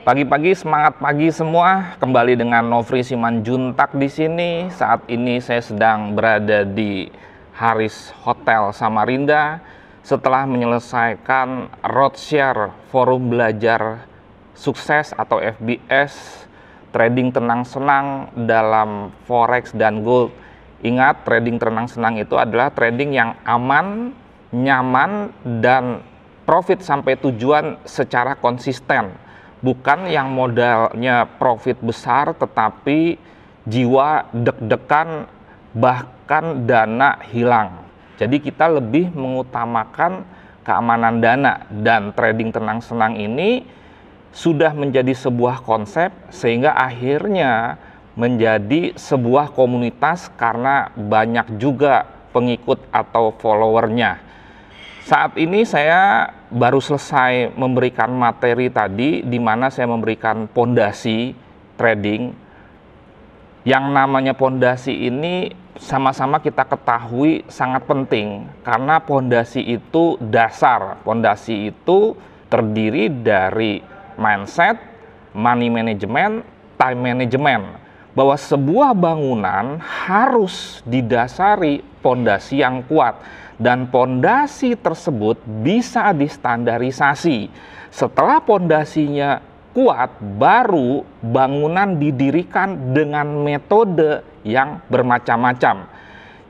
Pagi-pagi semangat pagi semua, kembali dengan Novri Simanjuntak di sini. Saat ini saya sedang berada di Haris Hotel Samarinda setelah menyelesaikan Roadshare Forum Belajar Sukses atau FBS trading tenang senang dalam forex dan gold. Ingat, trading tenang senang itu adalah trading yang aman, nyaman dan profit sampai tujuan secara konsisten bukan yang modalnya profit besar tetapi jiwa deg-degan bahkan dana hilang. Jadi kita lebih mengutamakan keamanan dana dan trading tenang-senang ini sudah menjadi sebuah konsep sehingga akhirnya menjadi sebuah komunitas karena banyak juga pengikut atau followernya. Saat ini saya baru selesai memberikan materi tadi di mana saya memberikan pondasi trading yang namanya pondasi ini sama-sama kita ketahui sangat penting karena pondasi itu dasar pondasi itu terdiri dari mindset, money management, time management bahwa sebuah bangunan harus didasari pondasi yang kuat dan pondasi tersebut bisa distandarisasi. Setelah pondasinya kuat, baru bangunan didirikan dengan metode yang bermacam-macam.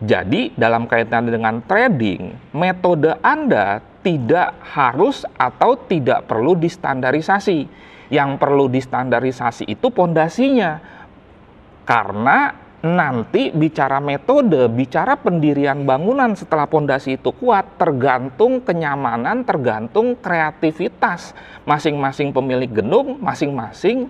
Jadi, dalam kaitan dengan trading, metode Anda tidak harus atau tidak perlu distandarisasi. Yang perlu distandarisasi itu pondasinya. Karena nanti bicara metode, bicara pendirian bangunan setelah pondasi itu kuat tergantung kenyamanan, tergantung kreativitas masing-masing pemilik gedung, masing-masing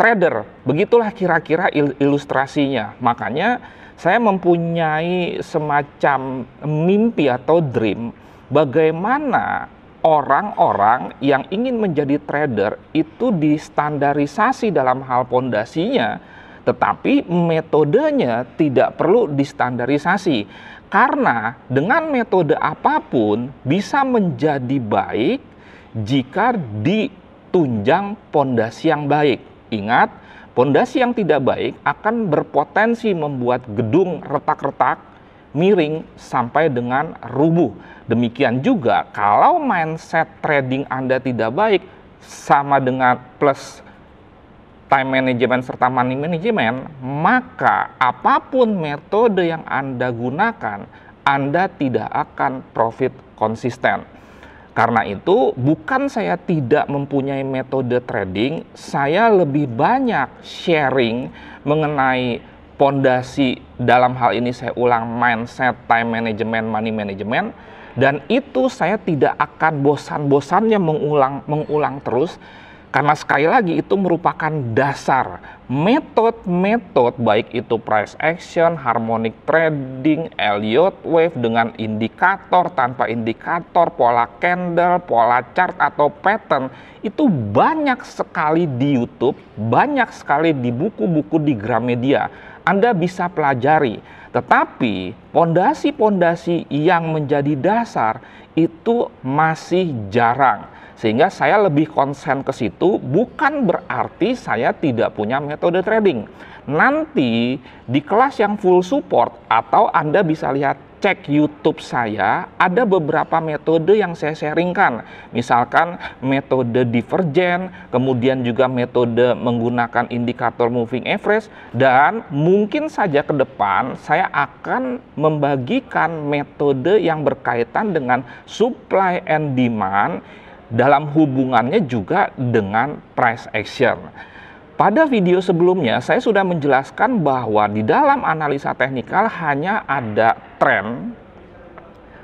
trader. Begitulah kira-kira ilustrasinya. Makanya saya mempunyai semacam mimpi atau dream bagaimana orang-orang yang ingin menjadi trader itu distandarisasi dalam hal pondasinya tetapi metodenya tidak perlu distandarisasi karena dengan metode apapun bisa menjadi baik jika ditunjang pondasi yang baik. Ingat, pondasi yang tidak baik akan berpotensi membuat gedung retak-retak, miring sampai dengan rubuh. Demikian juga kalau mindset trading Anda tidak baik sama dengan plus time management serta money management, maka apapun metode yang Anda gunakan, Anda tidak akan profit konsisten. Karena itu, bukan saya tidak mempunyai metode trading, saya lebih banyak sharing mengenai pondasi dalam hal ini saya ulang mindset, time management, money management dan itu saya tidak akan bosan-bosannya mengulang mengulang terus karena sekali lagi itu merupakan dasar metode-metode baik itu price action, harmonic trading, Elliott wave dengan indikator, tanpa indikator, pola candle, pola chart atau pattern itu banyak sekali di YouTube, banyak sekali di buku-buku di Gramedia. Anda bisa pelajari. Tetapi pondasi-pondasi yang menjadi dasar itu masih jarang sehingga saya lebih konsen ke situ bukan berarti saya tidak punya metode trading. Nanti di kelas yang full support atau Anda bisa lihat cek YouTube saya, ada beberapa metode yang saya sharingkan. Misalkan metode divergen, kemudian juga metode menggunakan indikator moving average, dan mungkin saja ke depan saya akan membagikan metode yang berkaitan dengan supply and demand dalam hubungannya juga dengan price action. Pada video sebelumnya saya sudah menjelaskan bahwa di dalam analisa teknikal hanya ada tren,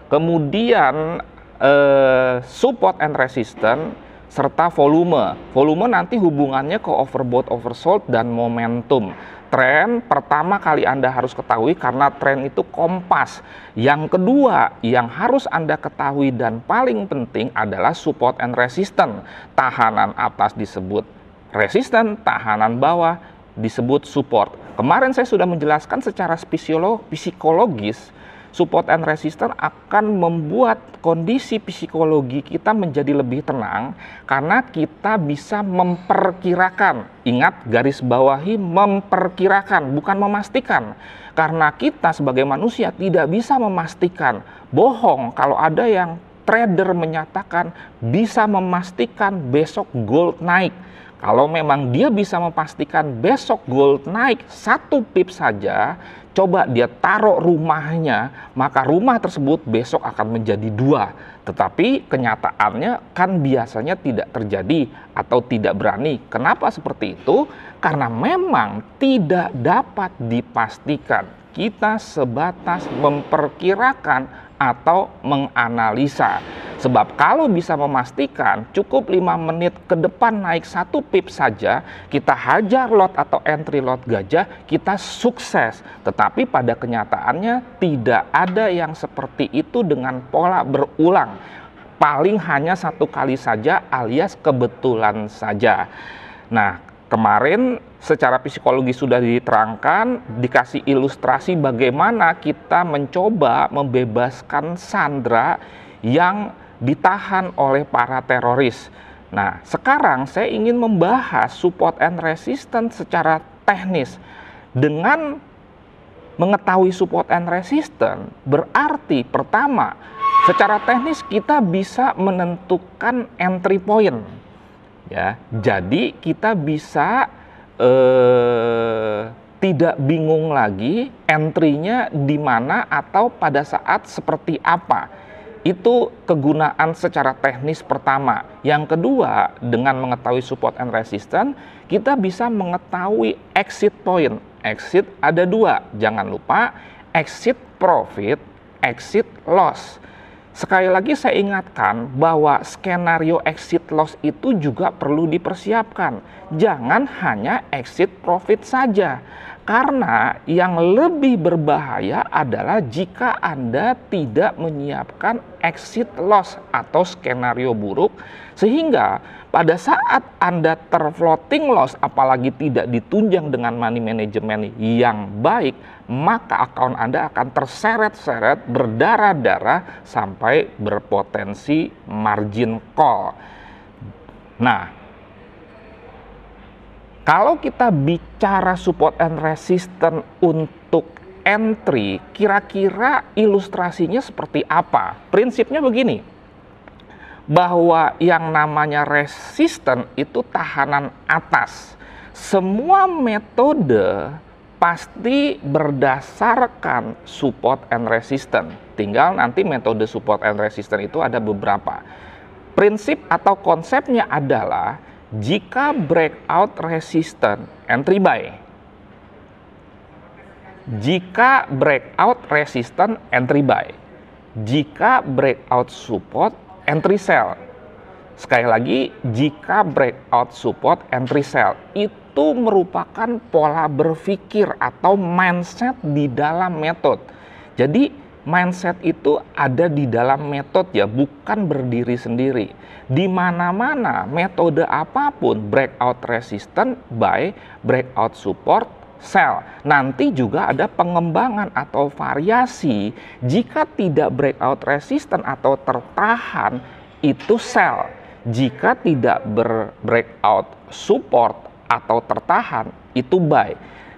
kemudian eh, support and resistance serta volume. Volume nanti hubungannya ke overbought, oversold dan momentum. Tren pertama kali Anda harus ketahui karena tren itu kompas. Yang kedua yang harus Anda ketahui dan paling penting adalah support and resistance. Tahanan atas disebut resistance, tahanan bawah disebut support. Kemarin saya sudah menjelaskan secara psikologis support and resistance akan membuat kondisi psikologi kita menjadi lebih tenang karena kita bisa memperkirakan. Ingat garis bawahi memperkirakan bukan memastikan. Karena kita sebagai manusia tidak bisa memastikan. Bohong kalau ada yang trader menyatakan bisa memastikan besok gold naik kalau memang dia bisa memastikan besok gold naik satu pip saja, coba dia taruh rumahnya, maka rumah tersebut besok akan menjadi dua. Tetapi kenyataannya kan biasanya tidak terjadi atau tidak berani. Kenapa seperti itu? Karena memang tidak dapat dipastikan. Kita sebatas memperkirakan atau menganalisa. Sebab kalau bisa memastikan cukup 5 menit ke depan naik satu pip saja, kita hajar lot atau entry lot gajah, kita sukses. Tetapi pada kenyataannya tidak ada yang seperti itu dengan pola berulang. Paling hanya satu kali saja alias kebetulan saja. Nah, kemarin secara psikologi sudah diterangkan, dikasih ilustrasi bagaimana kita mencoba membebaskan Sandra yang ditahan oleh para teroris. Nah, sekarang saya ingin membahas support and resistance secara teknis. Dengan mengetahui support and resistance, berarti pertama, secara teknis kita bisa menentukan entry point. Ya, jadi kita bisa eh, tidak bingung lagi entry-nya di mana atau pada saat seperti apa itu kegunaan secara teknis pertama. Yang kedua, dengan mengetahui support and resistance, kita bisa mengetahui exit point. Exit ada dua, jangan lupa exit profit, exit loss. Sekali lagi saya ingatkan bahwa skenario exit loss itu juga perlu dipersiapkan. Jangan hanya exit profit saja. Karena yang lebih berbahaya adalah jika Anda tidak menyiapkan exit loss atau skenario buruk sehingga pada saat Anda terfloating loss, apalagi tidak ditunjang dengan money management yang baik, maka akun Anda akan terseret-seret, berdarah-darah, sampai berpotensi margin call. Nah, kalau kita bicara support and resistance untuk entry, kira-kira ilustrasinya seperti apa? Prinsipnya begini, bahwa yang namanya resisten itu tahanan atas. Semua metode pasti berdasarkan support and resistance. Tinggal nanti metode support and resistance itu ada beberapa. Prinsip atau konsepnya adalah jika breakout resistant entry buy. Jika breakout resistant entry buy. Jika breakout support entry sell. Sekali lagi, jika breakout support entry sell itu merupakan pola berpikir atau mindset di dalam metode. Jadi, mindset itu ada di dalam metode ya, bukan berdiri sendiri. Di mana-mana metode apapun breakout resistant by breakout support sel. Nanti juga ada pengembangan atau variasi jika tidak breakout resistant atau tertahan itu sel. Jika tidak ber breakout support atau tertahan itu buy.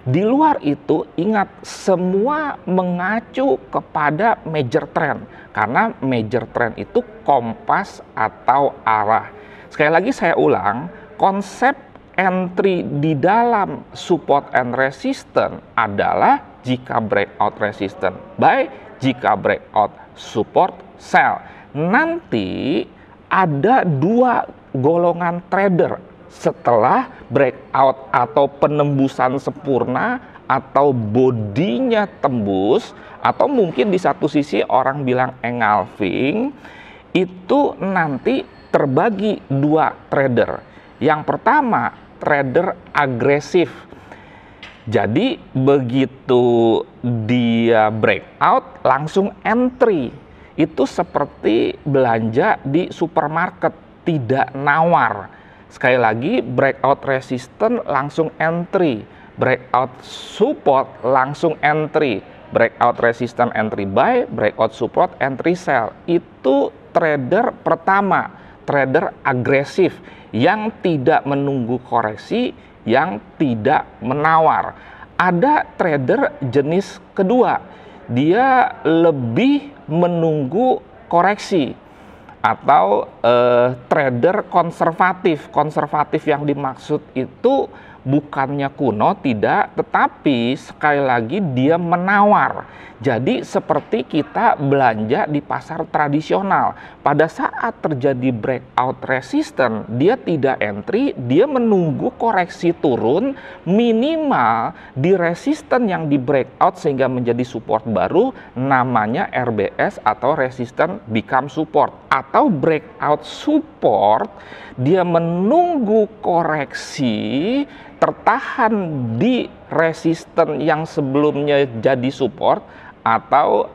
Di luar itu ingat semua mengacu kepada major trend karena major trend itu kompas atau arah. Sekali lagi saya ulang, konsep entry di dalam support and resistance adalah jika breakout resistance baik jika breakout support sell. Nanti ada dua golongan trader setelah breakout atau penembusan sempurna atau bodinya tembus atau mungkin di satu sisi orang bilang engulfing itu nanti terbagi dua trader. Yang pertama Trader agresif. Jadi begitu dia breakout langsung entry. Itu seperti belanja di supermarket, tidak nawar. Sekali lagi breakout resistant langsung entry, breakout support langsung entry, breakout resistant entry buy, breakout support entry sell. Itu trader pertama trader agresif yang tidak menunggu koreksi, yang tidak menawar. Ada trader jenis kedua, dia lebih menunggu koreksi atau eh, trader konservatif. Konservatif yang dimaksud itu bukannya kuno, tidak, tetapi sekali lagi dia menawar. Jadi seperti kita belanja di pasar tradisional, pada saat terjadi breakout resisten, dia tidak entry, dia menunggu koreksi turun minimal di resisten yang di breakout sehingga menjadi support baru namanya RBS atau resisten become support atau breakout support dia menunggu koreksi tertahan di resisten yang sebelumnya jadi support atau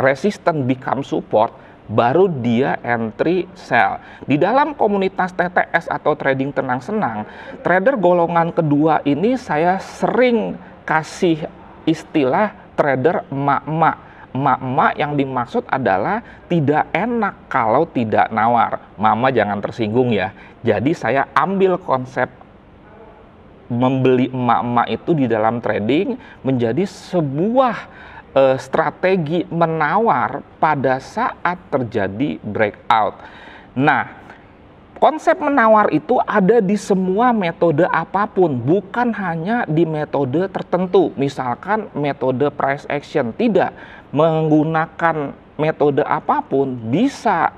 resisten become support baru dia entry sell. Di dalam komunitas TTS atau trading tenang senang, trader golongan kedua ini saya sering kasih istilah trader emak-emak emak-emak yang dimaksud adalah tidak enak kalau tidak nawar. Mama jangan tersinggung ya. Jadi saya ambil konsep membeli emak-emak itu di dalam trading menjadi sebuah uh, strategi menawar pada saat terjadi breakout. Nah, konsep menawar itu ada di semua metode apapun, bukan hanya di metode tertentu. Misalkan metode price action tidak menggunakan metode apapun bisa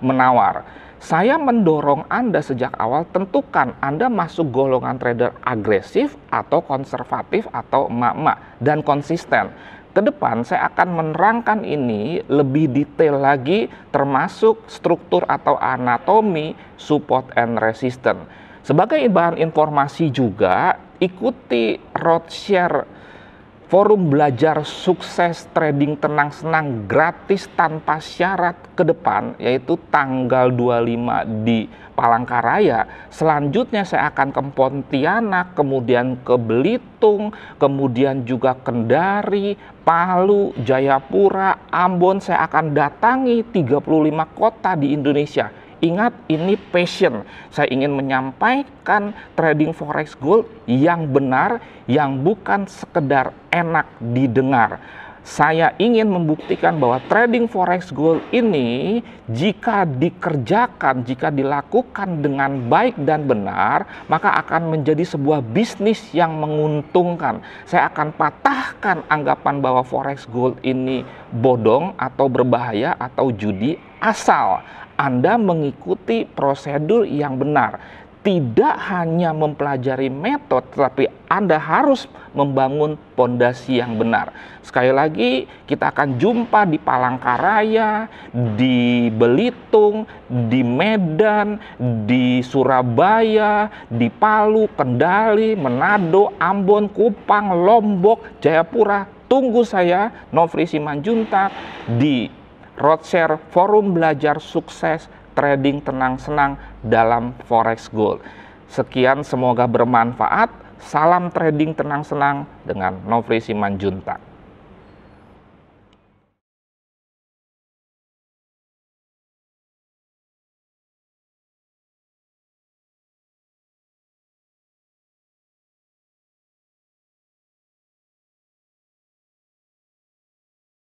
menawar. Saya mendorong Anda sejak awal tentukan Anda masuk golongan trader agresif atau konservatif atau emak-emak dan konsisten. Kedepan saya akan menerangkan ini lebih detail lagi termasuk struktur atau anatomi support and resistance. Sebagai bahan informasi juga ikuti road share Forum belajar sukses trading tenang-senang gratis tanpa syarat ke depan yaitu tanggal 25 di Palangkaraya. Selanjutnya saya akan ke Pontianak, kemudian ke Belitung, kemudian juga Kendari, Palu, Jayapura, Ambon. Saya akan datangi 35 kota di Indonesia Ingat ini passion. Saya ingin menyampaikan trading forex gold yang benar, yang bukan sekedar enak didengar saya ingin membuktikan bahwa trading forex gold ini jika dikerjakan, jika dilakukan dengan baik dan benar, maka akan menjadi sebuah bisnis yang menguntungkan. Saya akan patahkan anggapan bahwa forex gold ini bodong atau berbahaya atau judi asal anda mengikuti prosedur yang benar. Tidak hanya mempelajari metode, tetapi Anda harus membangun pondasi yang benar. Sekali lagi, kita akan jumpa di Palangkaraya, di Belitung, di Medan, di Surabaya, di Palu, Kendali, Manado, Ambon, Kupang, Lombok, Jayapura. Tunggu saya, Novri Simanjuntak, di Roadshare Forum Belajar Sukses Trading Tenang Senang dalam Forex Gold. Sekian semoga bermanfaat. Salam trading tenang senang dengan Novri Simanjuntak.